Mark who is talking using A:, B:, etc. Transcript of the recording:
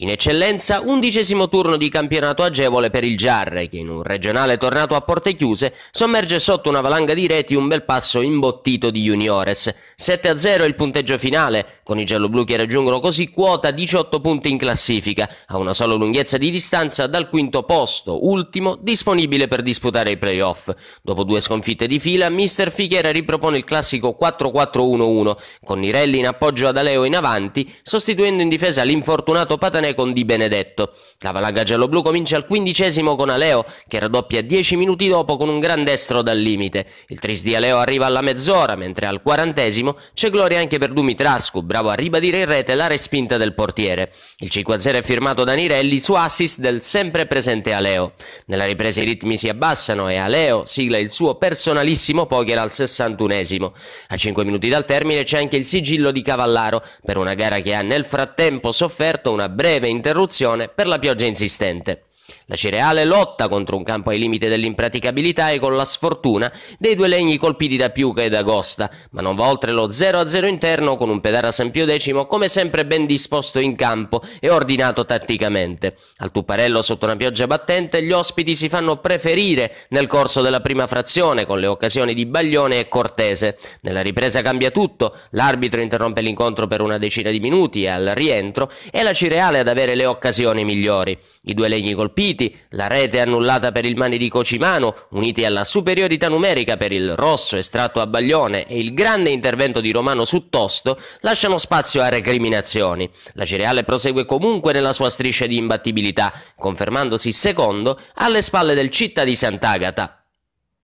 A: In eccellenza, undicesimo turno di campionato agevole per il Giarre, che in un regionale tornato a porte chiuse sommerge sotto una valanga di reti un bel passo imbottito di Juniores. 7-0 il punteggio finale, con i gialloblu che raggiungono così quota 18 punti in classifica, a una sola lunghezza di distanza dal quinto posto, ultimo, disponibile per disputare i playoff. Dopo due sconfitte di fila, Mister Fichera ripropone il classico 4-4-1-1, con Nirelli in appoggio ad Aleo in avanti, sostituendo in difesa l'infortunato Patanelli italiane con Di Benedetto. La valanga gialloblu comincia al quindicesimo con Aleo, che raddoppia dieci minuti dopo con un gran destro dal limite. Il tris di Aleo arriva alla mezz'ora, mentre al quarantesimo c'è gloria anche per Dumitrascu, bravo a ribadire in rete la respinta del portiere. Il 5-0 è firmato da Nirelli su assist del sempre presente Aleo. Nella ripresa i ritmi si abbassano e Aleo sigla il suo personalissimo poker al 61esimo. A 5 minuti dal termine c'è anche il sigillo di Cavallaro per una gara che ha nel frattempo sofferto una breve breve interruzione per la pioggia insistente. La Cereale lotta contro un campo ai limiti dell'impraticabilità e con la sfortuna dei due legni colpiti da Piuca ed Agosta, ma non va oltre lo 0-0 interno con un Pedara San Pio X come sempre ben disposto in campo e ordinato tatticamente. Al Tupparello sotto una pioggia battente gli ospiti si fanno preferire nel corso della prima frazione con le occasioni di Baglione e Cortese. Nella ripresa cambia tutto, l'arbitro interrompe l'incontro per una decina di minuti e al rientro è la Cireale ad avere le occasioni migliori. I due legni colpiti colpiti, la rete annullata per il mani di Cocimano, uniti alla superiorità numerica per il rosso estratto a Baglione e il grande intervento di Romano su Tosto, lasciano spazio a recriminazioni. La Cereale prosegue comunque nella sua striscia di imbattibilità, confermandosi secondo alle spalle del Città di Sant'Agata.